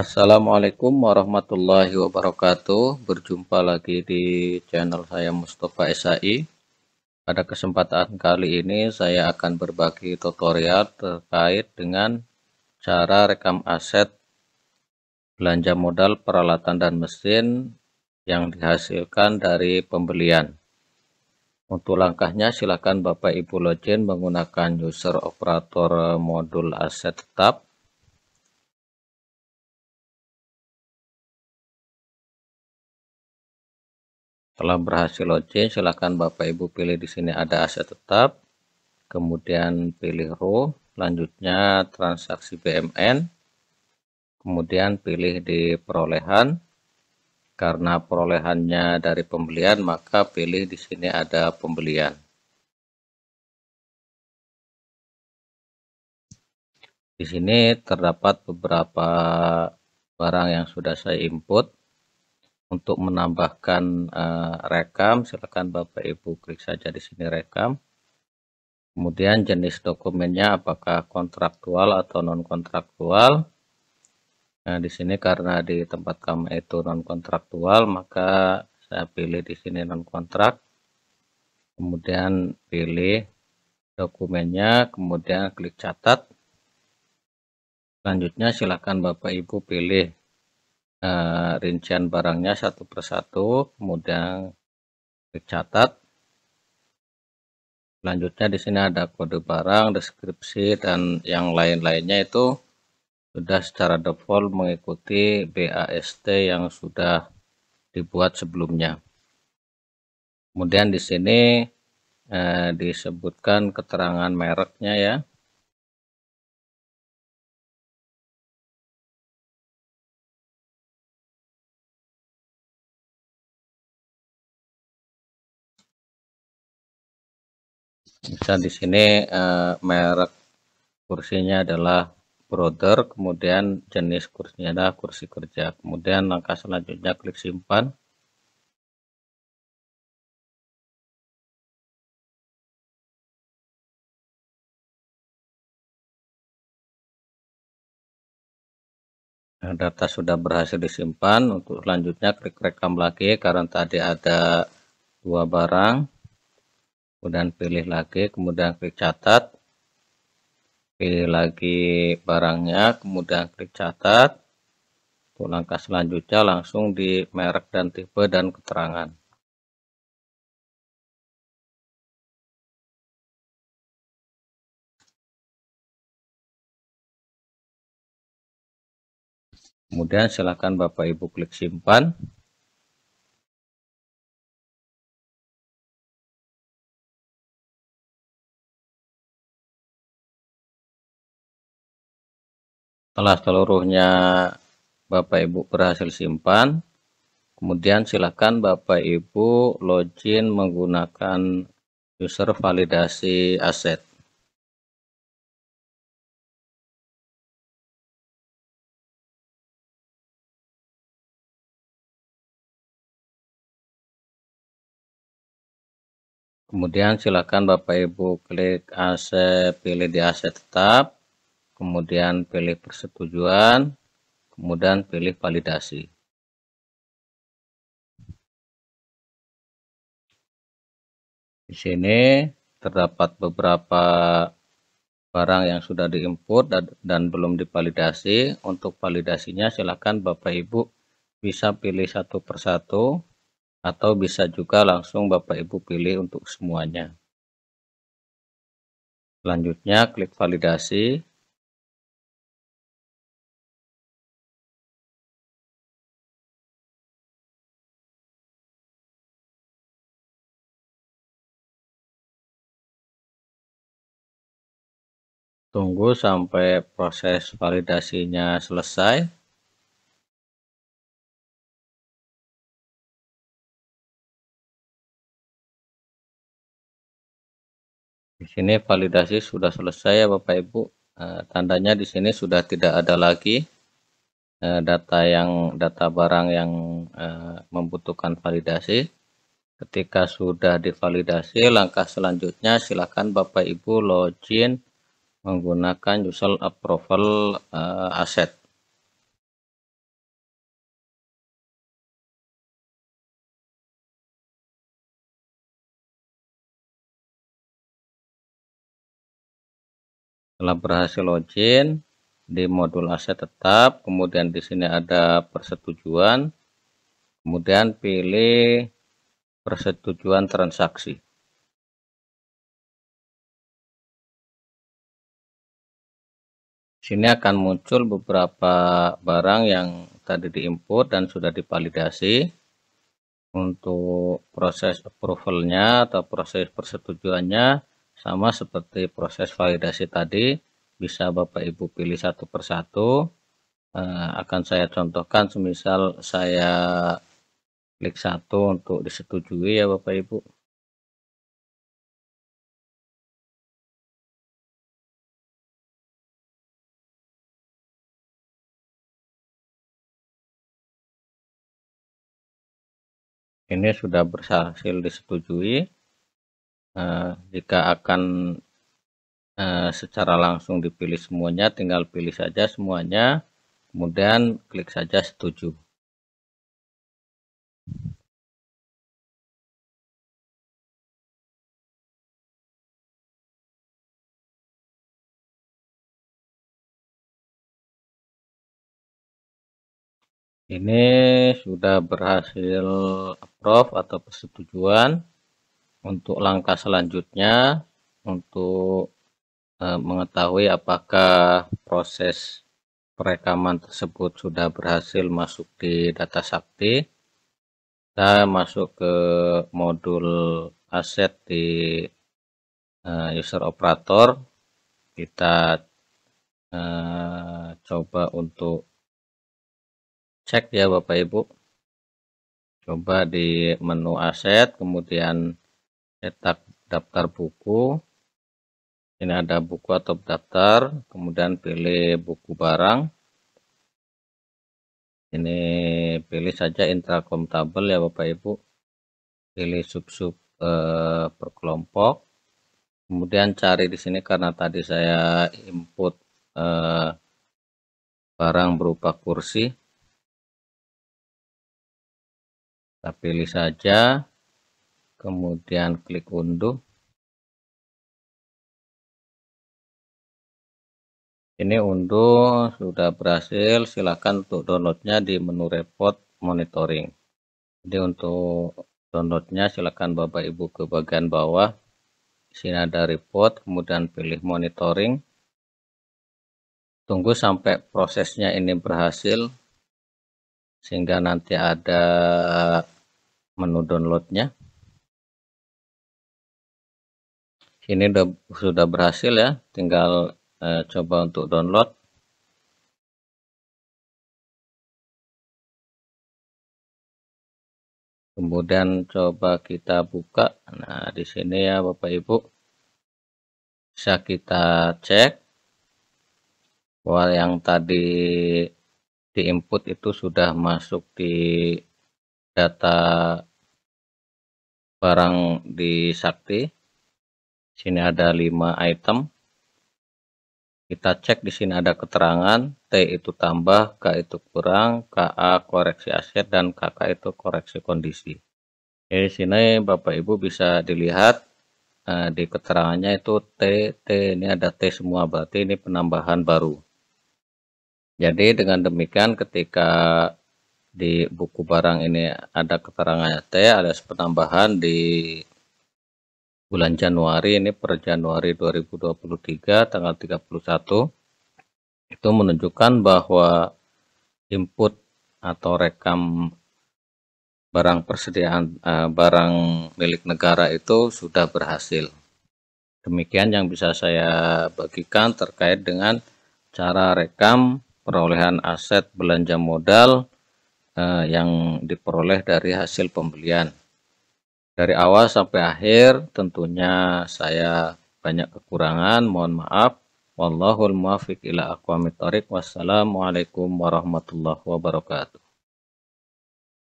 Assalamualaikum warahmatullahi wabarakatuh Berjumpa lagi di channel saya Mustafa SAI Pada kesempatan kali ini saya akan berbagi tutorial terkait dengan cara rekam aset belanja modal peralatan dan mesin yang dihasilkan dari pembelian untuk langkahnya silakan Bapak Ibu login menggunakan user operator modul aset tetap Setelah berhasil login, silakan Bapak Ibu pilih di sini ada aset tetap, kemudian pilih row, selanjutnya transaksi BMN, kemudian pilih di perolehan. Karena perolehannya dari pembelian, maka pilih di sini ada pembelian. Di sini terdapat beberapa barang yang sudah saya input untuk menambahkan uh, rekam, silakan Bapak Ibu klik saja di sini rekam. Kemudian jenis dokumennya apakah kontraktual atau non kontraktual. Nah, di sini karena di tempat kami itu non kontraktual, maka saya pilih di sini non kontrak. Kemudian pilih dokumennya, kemudian klik catat. Selanjutnya silakan Bapak Ibu pilih uh, rincian barangnya satu persatu, kemudian dicatat. Selanjutnya di sini ada kode barang, deskripsi, dan yang lain-lainnya itu sudah secara default mengikuti BAST yang sudah dibuat sebelumnya. Kemudian di sini eh, disebutkan keterangan mereknya ya. Misal di sini eh, merek kursinya adalah brother, kemudian jenis kursinya adalah kursi kerja. Kemudian langkah selanjutnya klik simpan. Nah, data sudah berhasil disimpan. Untuk selanjutnya klik rekam lagi karena tadi ada dua barang kemudian pilih lagi kemudian klik catat pilih lagi barangnya kemudian klik catat untuk langkah selanjutnya langsung di merek dan tipe dan keterangan kemudian silahkan Bapak Ibu klik simpan Setelah seluruhnya Bapak Ibu berhasil simpan, kemudian silakan Bapak Ibu login menggunakan user validasi aset. Kemudian silakan Bapak Ibu klik aset, pilih di aset tetap kemudian pilih persetujuan, kemudian pilih validasi. Di sini terdapat beberapa barang yang sudah diinput dan, belum divalidasi. Untuk validasinya silakan Bapak Ibu bisa pilih satu persatu atau bisa juga langsung Bapak Ibu pilih untuk semuanya. Selanjutnya klik validasi. Tunggu sampai proses validasinya selesai. Di sini validasi sudah selesai ya Bapak Ibu. Eh, tandanya di sini sudah tidak ada lagi eh, data yang data barang yang eh, membutuhkan validasi. Ketika sudah divalidasi, langkah selanjutnya silakan Bapak Ibu login menggunakan user approval uh, aset. Setelah berhasil login di modul aset tetap, kemudian di sini ada persetujuan, kemudian pilih persetujuan transaksi. sini akan muncul beberapa barang yang tadi diimpor dan sudah dipalidasi untuk proses approvalnya atau proses persetujuannya sama seperti proses validasi tadi bisa Bapak Ibu pilih satu persatu eh, akan saya contohkan semisal saya klik satu untuk disetujui ya Bapak Ibu ini sudah berhasil disetujui eh, jika akan eh, secara langsung dipilih semuanya tinggal pilih saja semuanya kemudian klik saja setuju ini sudah berhasil prof atau persetujuan untuk langkah selanjutnya untuk e, mengetahui apakah proses perekaman tersebut sudah berhasil masuk di data sakti kita masuk ke modul aset di e, user operator kita e, coba untuk cek ya Bapak Ibu coba di menu aset kemudian cetak daftar buku ini ada buku atau daftar kemudian pilih buku barang ini pilih saja intrakomptabel ya Bapak Ibu pilih sub-sub eh, perkelompok kemudian cari di sini karena tadi saya input eh, barang berupa kursi kita pilih saja kemudian klik unduh ini unduh sudah berhasil silahkan untuk downloadnya di menu report monitoring jadi untuk downloadnya silahkan bapak ibu ke bagian bawah di sini ada report kemudian pilih monitoring tunggu sampai prosesnya ini berhasil sehingga nanti ada menu downloadnya ini sudah berhasil ya tinggal eh, coba untuk download kemudian coba kita buka nah di sini ya Bapak Ibu bisa kita cek bahwa yang tadi di input itu sudah masuk di data barang di sakti sini ada 5 item kita cek di sini ada keterangan T itu tambah, K itu kurang, KA koreksi aset dan KK itu koreksi kondisi. Jadi di sini Bapak Ibu bisa dilihat eh, di keterangannya itu T, T ini ada T semua berarti ini penambahan baru. Jadi dengan demikian ketika di buku barang ini ada keterangan T, ada penambahan di bulan Januari ini per Januari 2023 tanggal 31 itu menunjukkan bahwa input atau rekam barang persediaan eh, barang milik negara itu sudah berhasil. Demikian yang bisa saya bagikan terkait dengan cara rekam perolehan aset belanja modal eh, yang diperoleh dari hasil pembelian. Dari awal sampai akhir tentunya saya banyak kekurangan, mohon maaf. Wallahul muwafiq ila aqwamit thoriq. Wassalamualaikum warahmatullahi wabarakatuh.